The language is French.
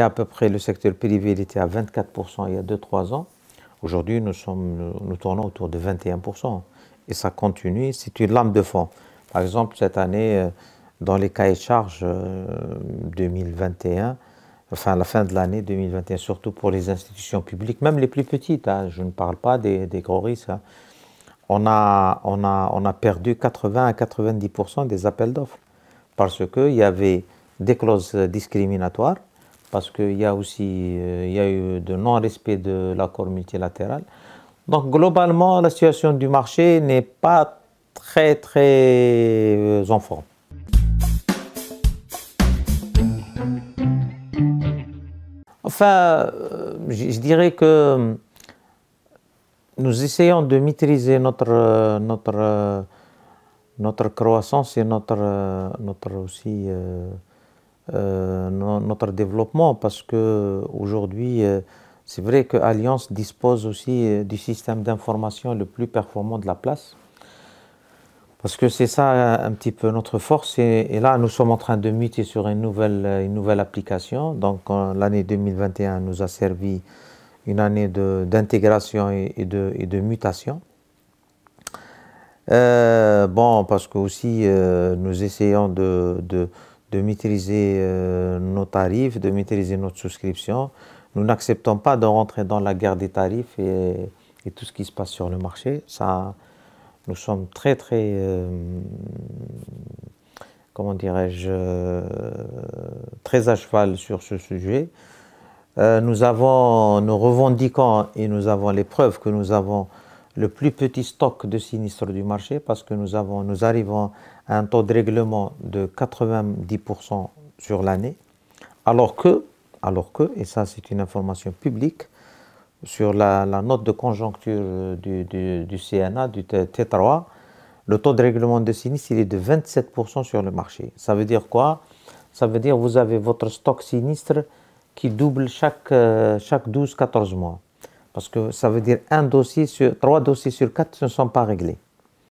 à peu près, le secteur privé, était à 24% il y a 2-3 ans. Aujourd'hui, nous, sommes, nous tournons autour de 21%. Et ça continue, c'est une lame de fond. Par exemple, cette année, euh, dans les cahiers de charges 2021, euh, enfin la fin de l'année 2021, surtout pour les institutions publiques, même les plus petites, hein, je ne parle pas des, des gros risques, hein, on, a, on, a, on a perdu 80 à 90% des appels d'offres parce qu'il y avait des clauses discriminatoires parce qu'il y a aussi il euh, y eu de non-respect de l'accord multilatéral. Donc globalement, la situation du marché n'est pas très très euh, en forme. Enfin, euh, je dirais que nous essayons de maîtriser notre, notre, notre croissance et notre, notre aussi euh, notre développement parce que aujourd'hui, euh, c'est vrai que Alliance dispose aussi euh, du système d'information le plus performant de la place. Parce que c'est ça un petit peu notre force. Et, là, nous sommes en train de muter sur une nouvelle, une nouvelle application. Donc, l'année 2021 nous a servi une année d'intégration et, de, et, de, mutation. bon, parce que aussi, nous essayons de de maîtriser euh, nos tarifs, de maîtriser notre souscription. Nous n'acceptons pas de rentrer dans la guerre des tarifs et, tout ce qui se passe sur le marché. Ça, nous sommes très, très, euh, comment dirais-je, très à cheval sur ce sujet. Euh, nous avons, nous revendiquons et nous avons les preuves que nous avons le plus petit stock de sinistre du marché parce que nous, avons, nous arrivons à un taux de règlement de 90% sur l'année, alors que, alors que, et ça c'est une information publique, sur la, note de conjoncture du, CNA, du T3, le taux de règlement de sinistre il est de 27% sur le marché. Ça veut dire quoi Ça veut dire que vous avez votre stock sinistre qui double chaque, euh, chaque 12-14 mois. Parce que ça veut dire un dossier sur, trois dossiers sur quatre ne sont pas réglés.